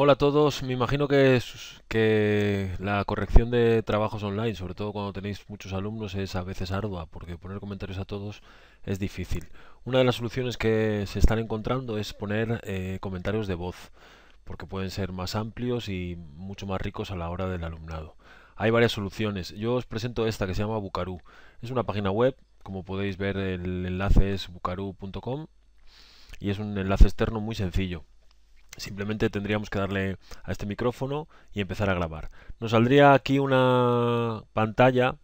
Hola a todos, me imagino que, que la corrección de trabajos online, sobre todo cuando tenéis muchos alumnos, es a veces ardua, porque poner comentarios a todos es difícil. Una de las soluciones que se están encontrando es poner eh, comentarios de voz, porque pueden ser más amplios y mucho más ricos a la hora del alumnado. Hay varias soluciones. Yo os presento esta que se llama Bucarú. Es una página web, como podéis ver el enlace es bucarú.com y es un enlace externo muy sencillo Simplemente tendríamos que darle a este micrófono y empezar a grabar. Nos saldría aquí una pantalla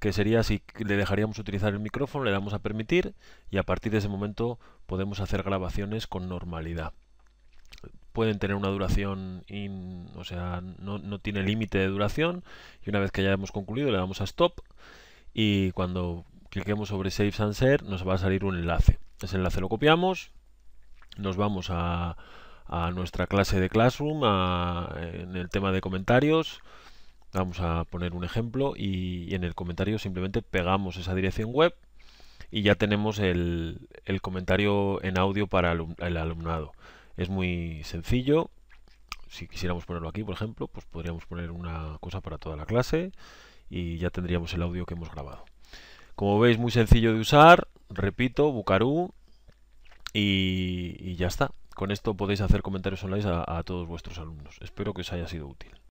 que sería si le dejaríamos utilizar el micrófono, le damos a permitir y a partir de ese momento podemos hacer grabaciones con normalidad. Pueden tener una duración, o sea, no, tiene límite de duración y una vez que ya hemos concluido le damos a stop y cuando cliquemos sobre Save and share nos va a salir un enlace. Ese enlace lo copiamos, nos vamos a, a nuestra clase de Classroom en el tema de comentarios. Vamos a poner un ejemplo y, en el comentario simplemente pegamos esa dirección web y ya tenemos el, comentario en audio para el alumnado. Es muy sencillo. Si quisiéramos ponerlo aquí, por ejemplo, pues podríamos poner una cosa para toda la clase y ya tendríamos el audio que hemos grabado. Como veis, muy sencillo de usar. Repito, Bucarú y ya está. Con esto podéis hacer comentarios online a, a todos vuestros alumnos. Espero que os haya sido útil.